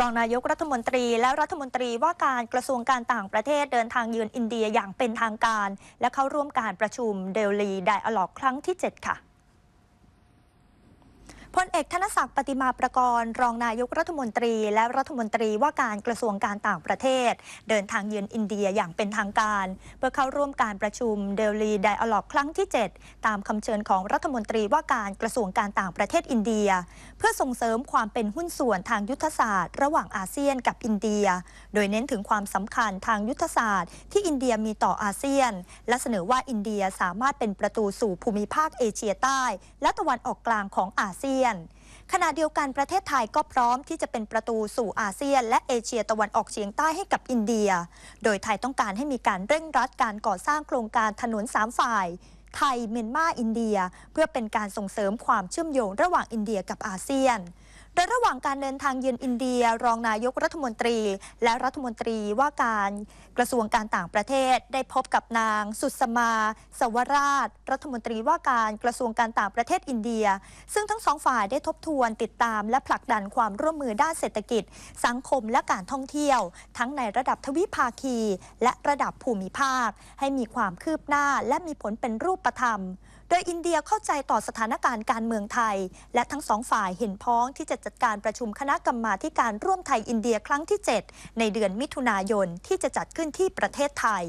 รองนายกรัฐมนตรีและรัฐมนตรีว่าการกระทรวงการต่างประเทศเดินทางเยือนอินเดียอย่างเป็นทางการ และเข้าร่วมการประชุมเดลีไดอะล็อกครั้งที่ 7 ค่ะพลเอกธนศักดิ์ปฏิมาประกรณ์รองนายกรัฐมนตรีและรัฐมนตรีว่าการกระทรวงการต่างประเทศ เดินทางเยือนอินเดียอย่างเป็นทางการ เพื่อเข้าร่วมการประชุมเดลีไดอะล็อก ครั้งที่ 7 ตามคำเชิญของรัฐมนตรีว่าการกระทรวงการต่างประเทศอินเดีย เพื่อส่งเสริมความเป็นหุ้นส่วนทางยุทธศาสตร์ระหว่างอาเซียนกับอินเดีย โดยเน้นถึงความสำคัญทางยุทธศาสตร์ ที่อินเดียมีต่ออาเซียน และเสนอว่าอินเดียสามารถเป็นประตูสู่ภูมิภาคเอเชียใต้และตะวันออกกลางของอาเซียนยนขณะเดียวกันประเทศไทยก็พร้อมที่จะเป็นประตูสู่อาเซียน และเอเชียตะวันออกเฉียงใต้ให้กับอินเดีย โดยไทยต้องการให้มีการเร่งรัดการก่อสร้างโครงการถนนสามฝ่ายไทยเมียนมาอินเดียเพื่อเป็นการส่งเสริมความเชื่อมโยงระหว่างอินเดียกับอาเซียนโดยระหว่างการเดินทางเยือนอินเดีย รองนายกรัฐมนตรีและรัฐมนตรีว่าการกระทรวงการต่างประเทศได้พบกับนางสุสมาสวราช รัฐมนตรีว่าการกระทรวงการต่างประเทศอินเดีย ซึ่งทั้งสองฝ่ายได้ทบทวนติดตามและผลักดันความร่วมมือด้านเศรษฐกิจ สังคมและการท่องเที่ยว ทั้งในระดับทวิภาคีและระดับภูมิภาคให้มีความคืบหน้าและมีผลเป็นรูปธรรมดยอินเดียเข้าใจต่อสถานการณ์การเมืองไทย และทั้งสองฝ่ายเห็นพ้องที่จะจัดการประชุมคณะกรรมาการร่วมไทยอินเดียครั้งที่ 7 ในเดือนมิถุนายนที่จะจัดขึ้นที่ประเทศไทย